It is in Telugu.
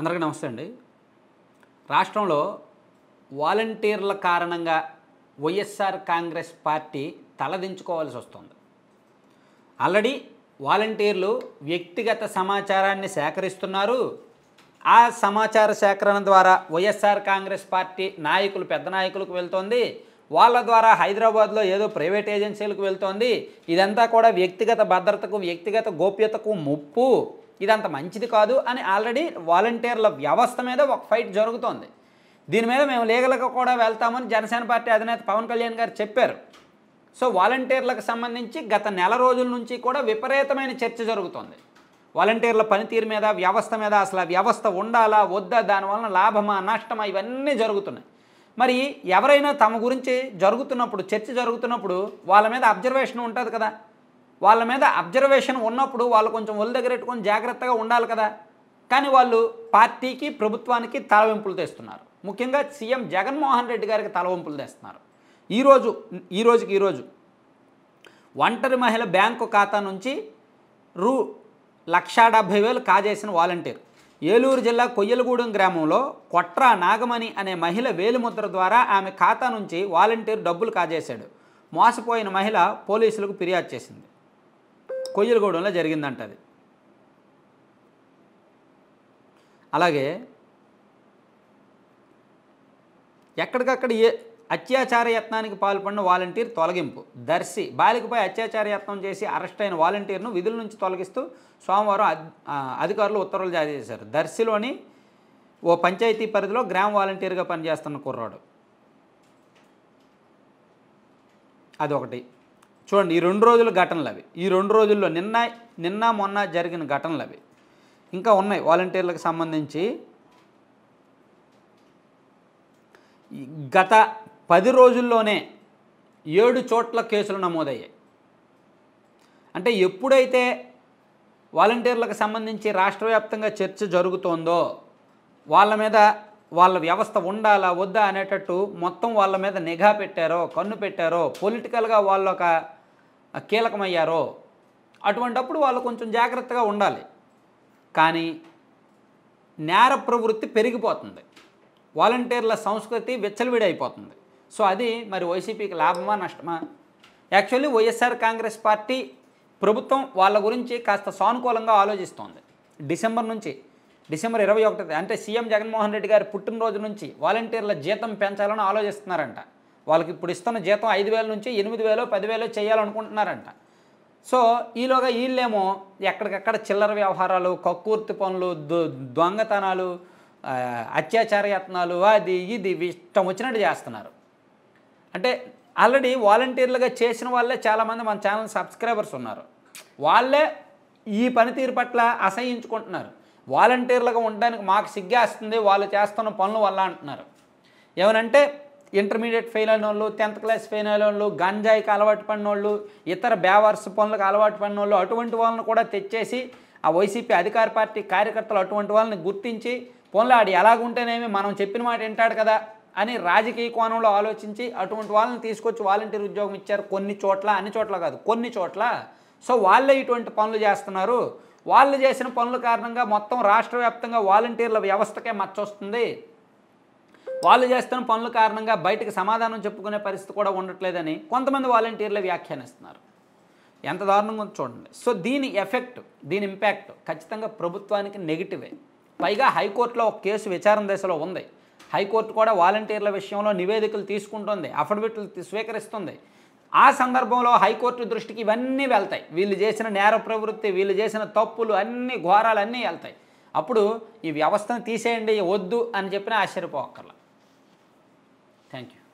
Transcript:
అందరికీ నమస్తే అండి రాష్ట్రంలో వాలంటీర్ల కారణంగా వైఎస్ఆర్ కాంగ్రెస్ పార్టీ తలదించుకోవాల్సి వస్తుంది ఆల్రెడీ వాలంటీర్లు వ్యక్తిగత సమాచారాన్ని సేకరిస్తున్నారు ఆ సమాచార సేకరణ ద్వారా వైఎస్ఆర్ కాంగ్రెస్ పార్టీ నాయకులు పెద్ద నాయకులకు వెళ్తోంది వాళ్ళ ద్వారా హైదరాబాద్లో ఏదో ప్రైవేట్ ఏజెన్సీలకు వెళ్తోంది ఇదంతా కూడా వ్యక్తిగత భద్రతకు వ్యక్తిగత గోప్యతకు ముప్పు ఇదంత మంచిది కాదు అని ఆల్రెడీ వాలంటీర్ల వ్యవస్థ మీద ఒక ఫైట్ జరుగుతోంది దీని మీద మేము లీగల్గా కూడా వెళ్తామని జనసేన పార్టీ అధినేత పవన్ కళ్యాణ్ గారు చెప్పారు సో వాలంటీర్లకు సంబంధించి గత నెల రోజుల నుంచి కూడా విపరీతమైన చర్చ జరుగుతుంది వాలంటీర్ల పనితీరు మీద వ్యవస్థ మీద అసలు వ్యవస్థ ఉండాలా వద్దా దానివలన లాభమా నష్టమా ఇవన్నీ జరుగుతున్నాయి మరి ఎవరైనా తమ గురించి జరుగుతున్నప్పుడు చర్చ జరుగుతున్నప్పుడు వాళ్ళ మీద అబ్జర్వేషన్ ఉంటుంది కదా వాళ్ళ మీద అబ్జర్వేషన్ ఉన్నప్పుడు వాళ్ళు కొంచెం ఒళ్ళు దగ్గర పెట్టుకొని జాగ్రత్తగా ఉండాలి కదా కానీ వాళ్ళు పార్టీకి ప్రభుత్వానికి తలవింపులు తెస్తున్నారు ముఖ్యంగా సీఎం జగన్మోహన్ రెడ్డి గారికి తలవంపులు తెస్తున్నారు ఈరోజు ఈరోజుకి ఈరోజు ఒంటరి మహిళ బ్యాంకు ఖాతా నుంచి రూ లక్షా డెబ్భై వేలు కాజేసిన వాలంటీర్ ఏలూరు జిల్లా కొయ్యలగూడెం గ్రామంలో కొట్రా నాగమణి అనే మహిళ వేలిముద్ర ద్వారా ఆమె ఖాతా నుంచి వాలంటీర్ డబ్బులు కాజేశాడు మోసపోయిన మహిళ పోలీసులకు ఫిర్యాదు చేసింది కొయ్యలగూడెంలో జరిగిందంట అది అలాగే ఎక్కడికక్కడ ఏ అత్యాచార యత్నానికి పాల్పడిన వాలంటీర్ తొలగింపు దర్శి బాలికపై అత్యాచార యత్నం చేసి అరెస్ట్ అయిన వాలంటీర్ను విధుల నుంచి తొలగిస్తూ సోమవారం అధికారులు ఉత్తర్వులు జారీ చేశారు దర్శిలోని ఓ పంచాయతీ పరిధిలో గ్రామ వాలంటీర్గా పనిచేస్తున్న కుర్రాడు అదొకటి చూడండి ఈ రెండు రోజుల ఘటనలు అవి ఈ రెండు రోజుల్లో నిన్న నిన్న మొన్న జరిగిన ఘటనలు అవి ఇంకా ఉన్నాయి వాలంటీర్లకు సంబంధించి గత పది రోజుల్లోనే ఏడు చోట్ల కేసులు నమోదయ్యాయి అంటే ఎప్పుడైతే వాలంటీర్లకు సంబంధించి రాష్ట్రవ్యాప్తంగా చర్చ జరుగుతోందో వాళ్ళ మీద వాళ్ళ వ్యవస్థ ఉండాలా వద్దా అనేటట్టు మొత్తం వాళ్ళ మీద నిఘా పెట్టారో కన్ను పెట్టారో పొలిటికల్గా వాళ్ళొక కీలకమయ్యారో అటువంటప్పుడు వాళ్ళు కొంచెం జాగ్రత్తగా ఉండాలి కానీ నేర ప్రవృత్తి పెరిగిపోతుంది వాలంటీర్ల సంస్కృతి విచ్చలవిడైపోతుంది సో అది మరి వైసీపీకి లాభమా నష్టమా యాక్చువల్లీ వైఎస్ఆర్ కాంగ్రెస్ పార్టీ ప్రభుత్వం వాళ్ళ గురించి కాస్త సానుకూలంగా ఆలోచిస్తోంది డిసెంబర్ నుంచి డిసెంబర్ ఇరవై ఒకటి అంటే సీఎం జగన్మోహన్ రెడ్డి గారి పుట్టినరోజు నుంచి వాలంటీర్ల జీతం పెంచాలని ఆలోచిస్తున్నారంట వాళ్ళకి ఇప్పుడు ఇస్తున్న జీతం ఐదు వేల నుంచి ఎనిమిది వేలు పదివేలు చేయాలనుకుంటున్నారంట సో ఈలోగా వీళ్ళేమో ఎక్కడికక్కడ చిల్లర వ్యవహారాలు కక్కుర్తి పనులు దొంగతనాలు అత్యాచార యత్నాలు అది ఇది ఇష్టం వచ్చినట్టు చేస్తున్నారు అంటే ఆల్రెడీ వాలంటీర్లుగా చేసిన వాళ్ళే చాలామంది మన ఛానల్ సబ్స్క్రైబర్స్ ఉన్నారు వాళ్ళే ఈ పనితీరు పట్ల అసహించుకుంటున్నారు వాలంటీర్లుగా ఉండడానికి మాకు సిగ్గేస్తుంది వాళ్ళు చేస్తున్న పనుల వల్ల అంటున్నారు ఏమనంటే ఇంటర్మీడియట్ ఫెయిల్ అయిన వాళ్ళు టెన్త్ క్లాస్ ఫెయిల్ అయిన వాళ్ళు గంజాయికి అలవాటు పడిన వాళ్ళు ఇతర బేవర్స్ పనులకు అలవాటు పడిన వాళ్ళు అటువంటి వాళ్ళని కూడా తెచ్చేసి ఆ వైసీపీ అధికార పార్టీ కార్యకర్తలు అటువంటి వాళ్ళని గుర్తించి పనులు పొన్లాడి ఎలాగుంటేనేమి మనం చెప్పిన మాట వింటాడు కదా అని రాజకీయ కోణంలో ఆలోచించి అటువంటి వాళ్ళని తీసుకొచ్చి వాలంటీర్ ఉద్యోగం ఇచ్చారు కొన్ని చోట్ల అన్ని చోట్ల కాదు కొన్ని చోట్ల సో వాళ్ళే ఇటువంటి పనులు చేస్తున్నారు వాళ్ళు చేసిన పనుల కారణంగా మొత్తం రాష్ట్ర వ్యాప్తంగా వాలంటీర్ల వ్యవస్థకే మచ్చొస్తుంది వాళ్ళు చేస్తున్న పనుల కారణంగా బయటకు సమాధానం చెప్పుకునే పరిస్థితి కూడా ఉండట్లేదని కొంతమంది వాలంటీర్లు వ్యాఖ్యానిస్తున్నారు ఎంత దారుణంగా చూడండి సో దీని ఎఫెక్ట్ దీని ఇంపాక్ట్ ఖచ్చితంగా ప్రభుత్వానికి నెగిటివే పైగా హైకోర్టులో ఒక కేసు విచారణ దశలో ఉంది హైకోర్టు కూడా వాలంటీర్ల విషయంలో నివేదికలు తీసుకుంటుంది అఫిడవిట్లు స్వీకరిస్తుంది ఆ సందర్భంలో హైకోర్టు దృష్టికి ఇవన్నీ వెళ్తాయి వీళ్ళు చేసిన నేర ప్రవృత్తి వీళ్ళు చేసిన తప్పులు అన్ని ఘోరాలు అన్నీ వెళ్తాయి అప్పుడు ఈ వ్యవస్థను తీసేయండి వద్దు అని చెప్పిన ఆశ్చర్యపోకర్లా Thank you.